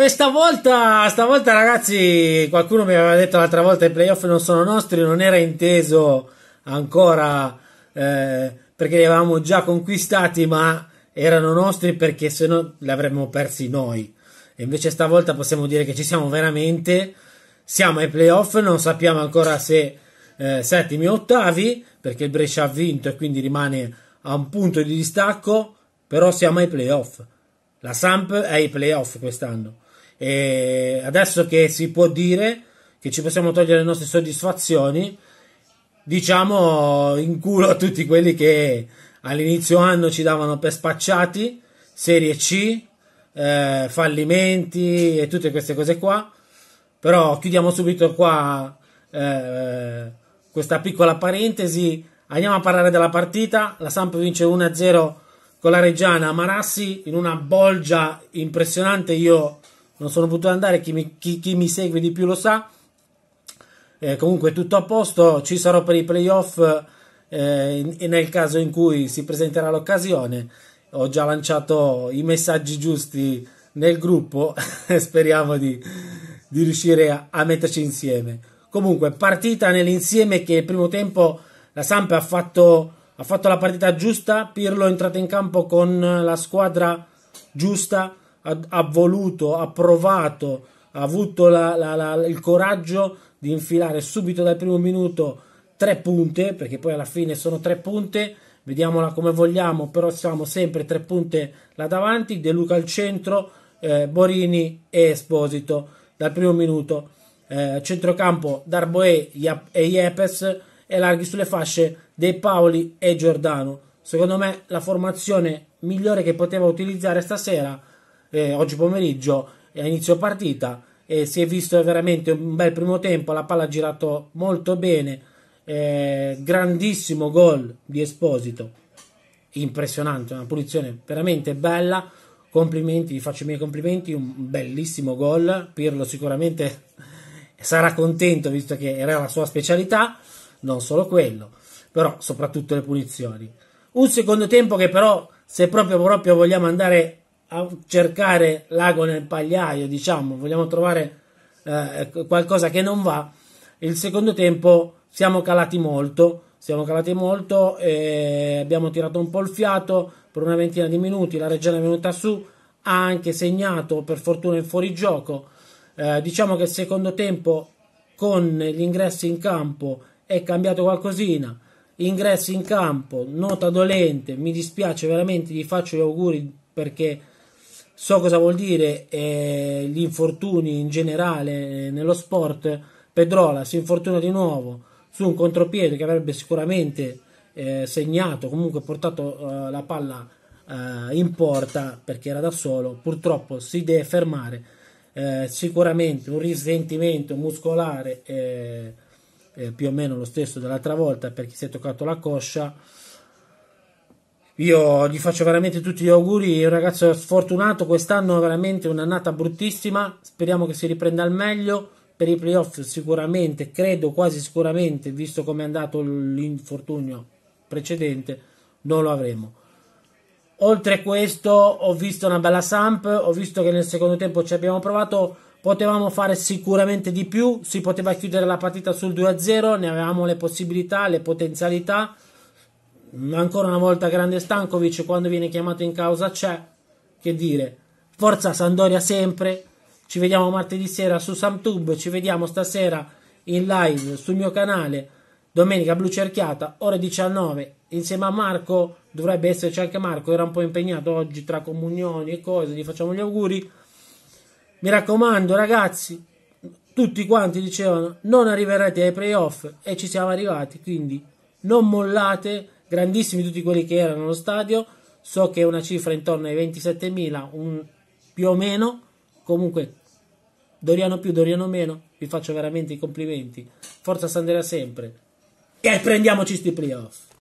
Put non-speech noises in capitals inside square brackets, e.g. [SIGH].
E stavolta, stavolta ragazzi, qualcuno mi aveva detto l'altra volta i playoff non sono nostri, non era inteso ancora eh, perché li avevamo già conquistati, ma erano nostri perché se no li avremmo persi noi. E invece stavolta possiamo dire che ci siamo veramente, siamo ai playoff, non sappiamo ancora se eh, settimi o ottavi, perché il Brescia ha vinto e quindi rimane a un punto di distacco, però siamo ai playoff. La Samp è ai playoff quest'anno e adesso che si può dire che ci possiamo togliere le nostre soddisfazioni, diciamo in culo a tutti quelli che all'inizio anno ci davano per spacciati, Serie C, eh, fallimenti e tutte queste cose qua. Però chiudiamo subito qua eh, questa piccola parentesi. Andiamo a parlare della partita. La Samp vince 1-0 con la Reggiana Marassi in una bolgia impressionante. Io non sono potuto andare, chi mi, chi, chi mi segue di più lo sa. Eh, comunque tutto a posto, ci sarò per i playoff eh, nel caso in cui si presenterà l'occasione. Ho già lanciato i messaggi giusti nel gruppo, [LAUGHS] speriamo di, di riuscire a, a, metterci insieme. Comunque, partita nell'insieme che il primo tempo la Samp ha fatto, ha fatto la partita giusta, Pirlo è entrato in campo con la squadra giusta, ha, ha voluto, ha provato, ha avuto la, la, la, il coraggio di infilare subito dal primo minuto tre punte, perché poi alla fine sono tre punte, vediamola come vogliamo, però siamo sempre tre punte là davanti, De Luca al centro, eh, Borini e Esposito dal primo minuto, eh, centrocampo Darboe e Iepes e larghi sulle fasce De Paoli e Giordano. Secondo me la formazione migliore che poteva utilizzare stasera eh, oggi pomeriggio a inizio partita eh, si è visto veramente un bel primo tempo la palla ha girato molto bene eh, grandissimo gol di Esposito impressionante una punizione veramente bella complimenti vi faccio i miei complimenti un bellissimo gol Pirlo sicuramente [LAUGHS] sarà contento visto che era la sua specialità non solo quello però soprattutto le punizioni un secondo tempo che però se proprio, proprio vogliamo andare a cercare l'ago nel pagliaio, diciamo, vogliamo trovare eh, ecco, qualcosa che non va, il secondo tempo siamo calati molto, siamo calati molto, e abbiamo tirato un po' il fiato per una ventina di minuti, la Reggiana è venuta su, ha anche segnato per fortuna il fuorigioco, eh, diciamo che il secondo tempo con gli ingressi in campo è cambiato qualcosina, ingressi in campo, nota dolente, mi dispiace veramente, gli faccio gli auguri perché so cosa vuol dire eh, gli infortuni in generale eh, nello sport. Pedrola si infortuna di nuovo su un contropiede che avrebbe sicuramente eh, segnato, comunque portato eh, la palla eh, in porta perché era da solo. Purtroppo si deve fermare. Eh, sicuramente un risentimento muscolare più o meno lo stesso dell'altra volta perché si è toccato la coscia io gli faccio veramente tutti gli auguri, è un ragazzo sfortunato, quest'anno è veramente un'annata bruttissima, speriamo che si riprenda al meglio, per i playoff sicuramente, credo quasi sicuramente, visto come è andato l'infortunio precedente, non lo avremo. Oltre a questo ho visto una bella Samp, ho visto che nel secondo tempo ci abbiamo provato, potevamo fare sicuramente di più, si poteva chiudere la partita sul 2-0, ne avevamo le possibilità, le potenzialità, ancora una volta grande Stankovic quando viene chiamato in causa c'è che dire forza Sandoria sempre ci vediamo martedì sera su Samtube ci vediamo stasera in live sul mio canale domenica blu cerchiata ore 19 insieme a Marco dovrebbe esserci anche Marco era un po' impegnato oggi tra comunioni e cose gli facciamo gli auguri mi raccomando ragazzi tutti quanti dicevano non arriverete ai playoff e ci siamo arrivati quindi non mollate grandissimi tutti quelli che erano allo stadio, so che è una cifra intorno ai 27.000, un, più o meno, comunque Doriano più, Doriano meno, vi faccio veramente i complimenti, forza Sandera sempre e prendiamoci sti playoff.